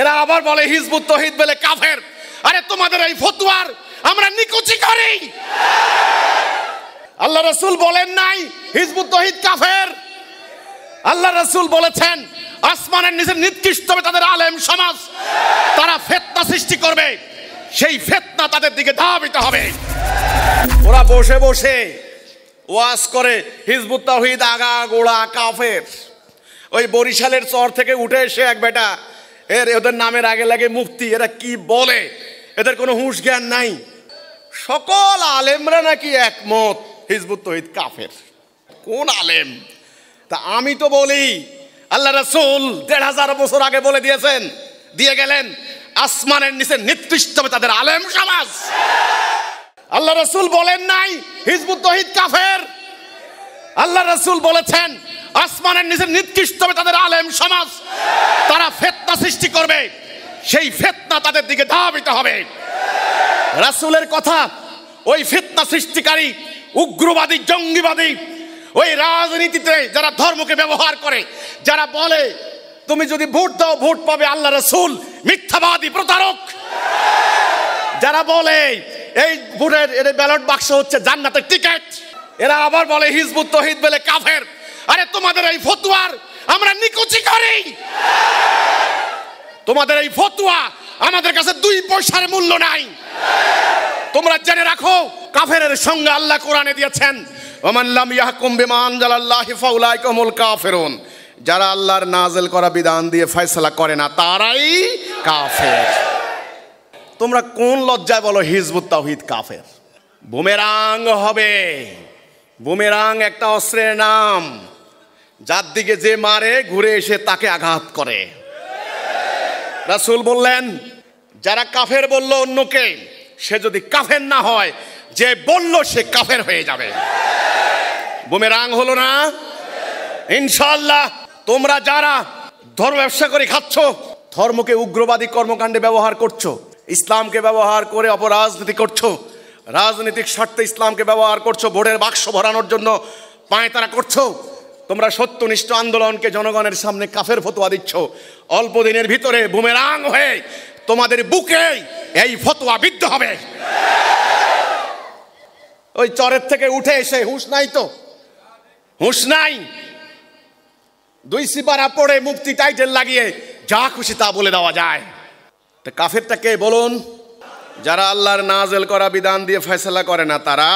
এরা আবার বলে হিজবুত তহিদ বলে কাফের আরে তোমাদের এই ফতুয়ার আমরা নিকুচি করি আল্লাহ রসুল বলেন নাই হিজবুত তহিদ কাফের আল্লাহ রসুল বলেছেন আসমানের নিচে নিকৃষ্ট হবে তাদের আলেম সমাজ তারা ফেতনা সৃষ্টি করবে সেই ফেতনা তাদের দিকে ধাবিত হবে ওরা বসে বসে ওয়াজ করে হিজবুত তহিদ আগা গোড়া কাফের ওই বরিশালের চর থেকে উঠে এসে এক বেটা এর ওদের নামের আগে লাগে মুক্তি এরা কি বলে এদের কোনো হুঁশ জ্ঞান নাই সকল আলেমরা নাকি একমত হিজবুত তহিদ কাফের কোন আলেম তা আমি তো বলি আল্লাহ রসুল দেড় হাজার বছর আগে বলে দিয়েছেন দিয়ে গেলেন আসমানের নিচে নির্দিষ্ট হবে তাদের আলেম সমাজ আল্লাহ রসুল বলেন নাই হিজবুত তহিদ কাফের আল্লাহ রসুল বলেছেন আসমানের নিচে নিকৃষ্ট হবে তাদের আলেম সমাজ তারা ফেতনা সৃষ্টি করবে সেই ফেতনা তাদের দিকে ধাবিত হবে রাসুলের কথা ওই ফেতনা সৃষ্টিকারী উগ্রবাদী জঙ্গিবাদী ওই রাজনীতিতে যারা ধর্মকে ব্যবহার করে যারা বলে তুমি যদি ভোট দাও ভোট পাবে আল্লাহ রসুল মিথ্যাবাদী প্রতারক যারা বলে এই ভোটের ব্যালট বাক্স হচ্ছে জান্নাতের টিকিট এরা আবার বলে হিজবুত তহিদ বলে কাফের আরে তোমাদের এই ফতুয়ার আমরা নিকুচি করি তোমাদের এই ফতুয়া আমাদের কাছে দুই পয়সার মূল্য নাই তোমরা জেনে রাখো কাফের সঙ্গে আল্লাহ কোরআনে দিয়েছেন ওমাল্লাম ইয়াহকুম বিমান জালাল্লাহ ফাউলাই কমল কাফেরুন যারা আল্লাহর নাজেল করা বিধান দিয়ে ফয়সলা করে না তারাই কাফের তোমরা কোন লজ্জায় বলো হিজবুত তাহিদ কাফের বুমেরাং হবে বুমেরাং একটা অস্ত্রের নাম যার দিকে যে মারে ঘুরে এসে তাকে আঘাত করে রাসুল বললেন যারা কাফের বলল অন্যকে সে যদি কাফের না হয় যে বলল সে কাফের হয়ে যাবে বুমেরাং হলো না ইনশাল্লাহ তোমরা যারা ধর্ম ব্যবসা করে খাচ্ছ ধর্মকে উগ্রবাদী কর্মকাণ্ডে ব্যবহার করছো ইসলামকে ব্যবহার করে অপরাজনীতি করছো রাজনৈতিক স্বার্থে ইসলামকে ব্যবহার করছো ভোটের বাক্স ভরানোর জন্য পায়ে তারা করছো তোমরা সত্যনিষ্ঠ আন্দোলনকে জনগণের সামনে কাফের ফতোয়া দিচ্ছ অল্প দিনের ভিতরে বুমেরাং হয়ে তোমাদের বুকে এই ফতোয়া বিদ্ধ হবে ওই চরের থেকে উঠে এসে হুঁশ নাই তো হুঁশ নাই দুই সিপারা পড়ে মুক্তি টাইটেল লাগিয়ে যা খুশি তা বলে দেওয়া যায় তা কাফেরটা কে বলুন যারা আল্লাহর নাজেল করা বিধান দিয়ে ফেসলা করে না তারা